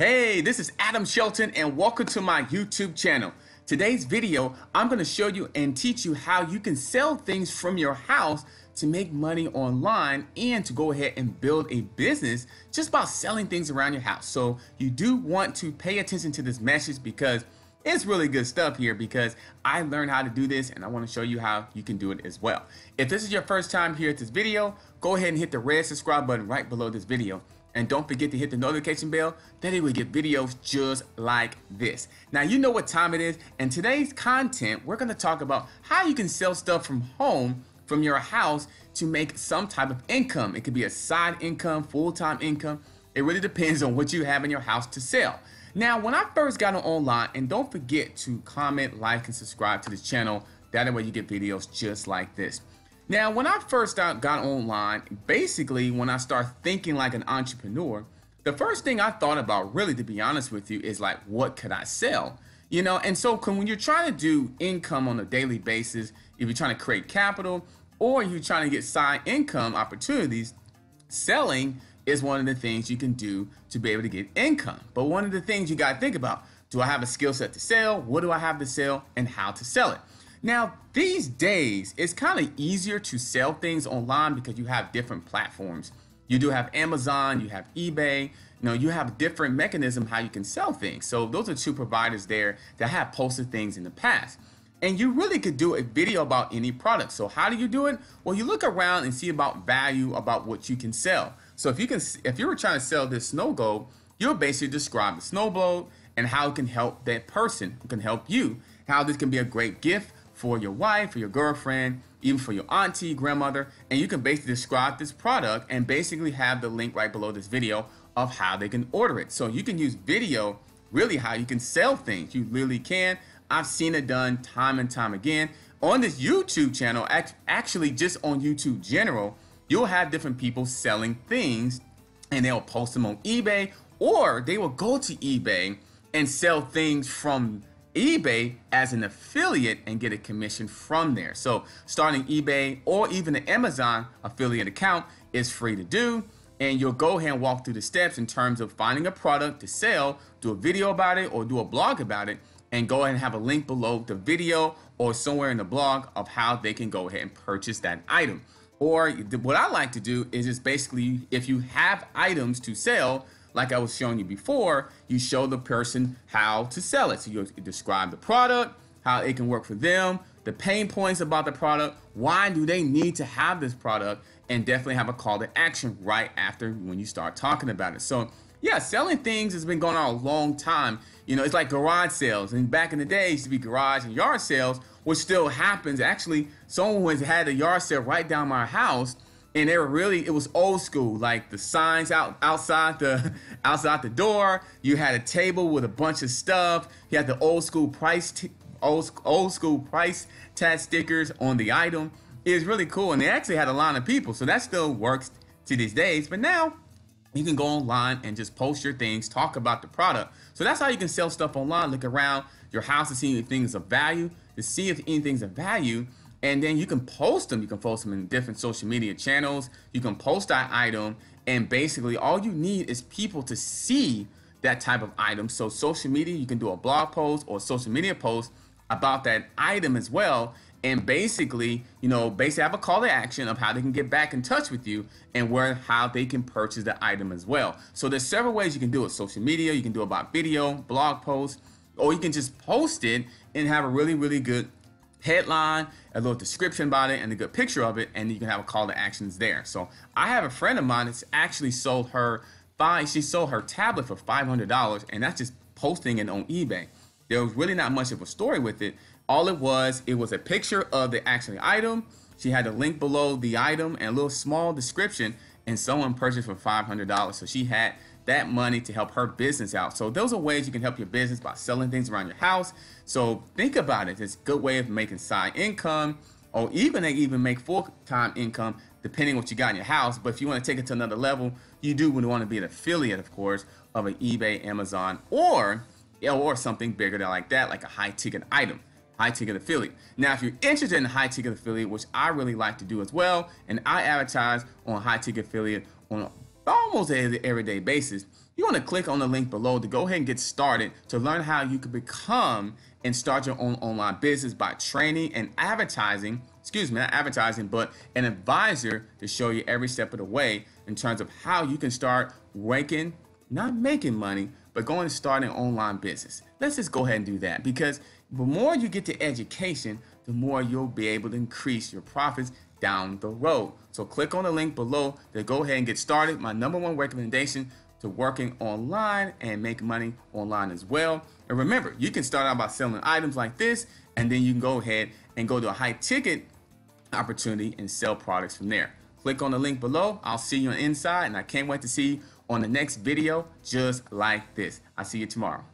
Hey, this is Adam Shelton and welcome to my YouTube channel. Today's video, I'm gonna show you and teach you how you can sell things from your house to make money online and to go ahead and build a business just by selling things around your house. So you do want to pay attention to this message because it's really good stuff here because I learned how to do this and I want to show you how you can do it as well. If this is your first time here at this video, go ahead and hit the red subscribe button right below this video and don't forget to hit the notification bell that it will get videos just like this. Now you know what time it is, and today's content, we're gonna talk about how you can sell stuff from home, from your house, to make some type of income. It could be a side income, full-time income. It really depends on what you have in your house to sell. Now, when I first got online, and don't forget to comment, like, and subscribe to this channel. That way you get videos just like this. Now, when I first got online, basically, when I start thinking like an entrepreneur, the first thing I thought about, really, to be honest with you, is like, what could I sell? You know, and so when you're trying to do income on a daily basis, if you're trying to create capital or you're trying to get side income opportunities, selling is one of the things you can do to be able to get income. But one of the things you got to think about do I have a skill set to sell? What do I have to sell? And how to sell it? Now, these days, it's kind of easier to sell things online because you have different platforms. You do have Amazon, you have eBay, you know, you have different mechanism how you can sell things. So those are two providers there that have posted things in the past. And you really could do a video about any product. So how do you do it? Well, you look around and see about value about what you can sell. So if you can if you were trying to sell this snow globe, you'll basically describe the snow globe and how it can help that person, who can help you, how this can be a great gift for your wife, for your girlfriend, even for your auntie, grandmother, and you can basically describe this product and basically have the link right below this video of how they can order it. So you can use video really how you can sell things. You literally can. I've seen it done time and time again on this YouTube channel, actually just on YouTube general, you'll have different people selling things and they'll post them on eBay or they will go to eBay and sell things from eBay as an affiliate and get a commission from there. So starting eBay or even an Amazon affiliate account is free to do. And you'll go ahead and walk through the steps in terms of finding a product to sell, do a video about it or do a blog about it, and go ahead and have a link below the video or somewhere in the blog of how they can go ahead and purchase that item. Or what I like to do is just basically if you have items to sell, like I was showing you before, you show the person how to sell it. So you describe the product, how it can work for them, the pain points about the product, why do they need to have this product, and definitely have a call to action right after when you start talking about it. So yeah, selling things has been going on a long time. You know, it's like garage sales. And back in the day, used to be garage and yard sales, which still happens. Actually, someone who has had a yard sale right down my house and they were really it was old school like the signs out outside the outside the door you had a table with a bunch of stuff you had the old school price t- old, old school price tag stickers on the item it was really cool and they actually had a line of people so that still works to these days but now you can go online and just post your things talk about the product so that's how you can sell stuff online look around your house to see if things of value to see if anything's of value and then you can post them. You can post them in different social media channels. You can post that item, and basically all you need is people to see that type of item. So social media, you can do a blog post or social media post about that item as well. And basically, you know, basically have a call to action of how they can get back in touch with you and where how they can purchase the item as well. So there's several ways you can do it. Social media, you can do about video, blog post, or you can just post it and have a really, really good headline, a little description about it, and a good picture of it, and you can have a call to actions there. So I have a friend of mine that's actually sold her five. She sold her tablet for five hundred dollars, and that's just posting it on eBay. There was really not much of a story with it. All it was, it was a picture of the actual item. She had a link below the item and a little small description, and someone purchased for five hundred dollars. So she had that money to help her business out. So those are ways you can help your business by selling things around your house. So think about it. It's a good way of making side income or even they even make full-time income depending what you got in your house. But if you want to take it to another level, you do want to be an affiliate, of course, of an eBay, Amazon, or or something bigger than like that, like a high-ticket item high ticket affiliate. Now, if you're interested in high ticket affiliate, which I really like to do as well, and I advertise on high ticket affiliate on almost an everyday basis, you want to click on the link below to go ahead and get started to learn how you can become and start your own online business by training and advertising, excuse me, not advertising, but an advisor to show you every step of the way in terms of how you can start ranking, not making money, but going and start an online business. Let's just go ahead and do that because the more you get to education, the more you'll be able to increase your profits down the road. So click on the link below to go ahead and get started. My number one recommendation to working online and make money online as well. And remember, you can start out by selling items like this, and then you can go ahead and go to a high ticket opportunity and sell products from there. Click on the link below. I'll see you on inside, and I can't wait to see you on the next video just like this. I'll see you tomorrow.